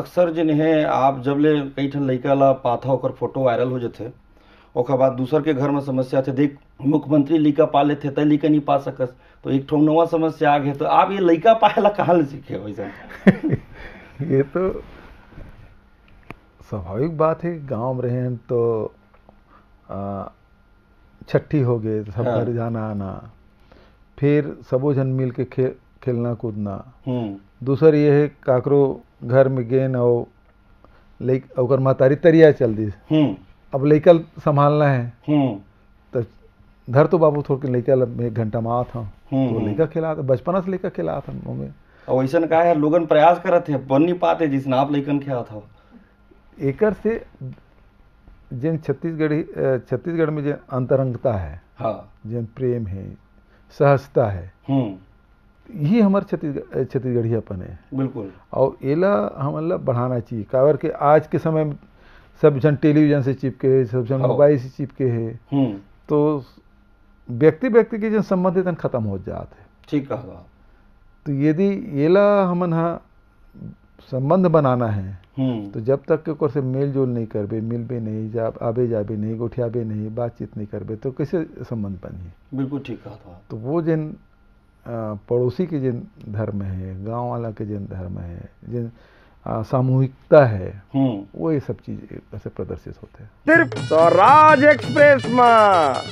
अक्सर जिन है आप जब ले कई ठन लड़का ला पाथा होकर फोटो वायरल हो जाते और बाद दूसर के घर में समस्या थे देख मुख्यमंत्री लिका पा लेते तय लिका नहीं पा सकस तो एक ठो नवा समस्या आ गए तो आप ये लड़का पाए ला कहाँ ले सीखे वैसा ये तो स्वाभाविक बात है गांव में रहे तो छठी हो गए सब हाँ। घर जाना आना फिर सबो जन मिल के खेल खेलना कूदना हम्म। दूसर ये है काकरो घर में गेन और लइक महतारी तरिया चल दी हम्म। अब लैकल संभालना है हम्म। तो धर तो बाबू थोड़ के लैकल में एक घंटा में आता तो हम्म। लइका खिलात बचपना से लइका खिलात था मम्मी और ऐसा कहा है लोगन प्रयास कर रहे थे बन नहीं पाते जिसने आप लेकिन खेला था एकर से जिन छत्तीसगढ़ी छत्तीसगढ़ में जिन अंतरंगता है हाँ। जिन प्रेम है सहजता है ये हमारे छत्तीसगढ़ छत्तीसगढ़ियापन है बिल्कुल और एला हमला बढ़ाना चाहिए कावर के आज के समय में सब जन टेलीविजन से चिपके है सब जन मोबाइल से चिपके है हम्म। तो व्यक्ति व्यक्ति के जन संबंधित खत्म हो जाते हैं ठीक कहा तो यदि एला हमन हाँ संबंध बनाना है हम्म। तो जब तक के से मेल जोल नहीं करबे मिलबे नहीं जा आबे जाबे नहीं गोठियाबे नहीं बातचीत नहीं करबे तो कैसे संबंध बनिए बिल्कुल ठीक कहा तो वो जिन पड़ोसी के जिन धर्म है गांव वाला के जिन धर्म है जिन सामूहिकता है हम्म। वो ये सब चीज ऐसे प्रदर्शित होते हैं सिर्फ स्वराज तो एक्सप्रेस में